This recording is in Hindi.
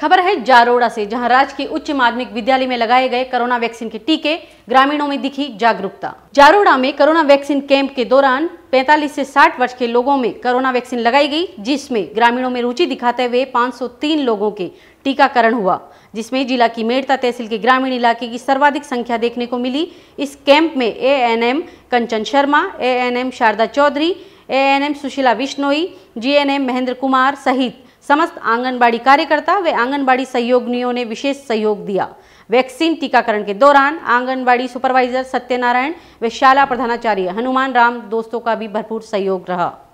खबर है जारोड़ा से जहां राज्य के उच्च माध्यमिक विद्यालय में लगाए गए कोरोना वैक्सीन के टीके ग्रामीणों में दिखी जागरूकता जारोड़ा में कोरोना वैक्सीन कैंप के दौरान 45 से 60 वर्ष के लोगों में कोरोना वैक्सीन लगाई गई जिसमें ग्रामीणों में रुचि दिखाते हुए 503 लोगों के टीकाकरण हुआ जिसमें जिला की मेड़ता तहसील के ग्रामीण इलाके की सर्वाधिक संख्या देखने को मिली इस कैंप में M Kanchan Sharma M Sharda Chaudhary M Sushila N M Mahendra Kumar सहित समस्त आंगनबाड़ी कार्यकर्ता व आंगनबाड़ी सहयोगियों ने विशेष सहयोग दिया वैक्सीन टीकाकरण के दौरान आंगनबाड़ी सुपरवाइजर सत्यनारायण व शाला प्रधानाचार्य हनुमान राम दोस्तों का भी भरपूर सहयोग रहा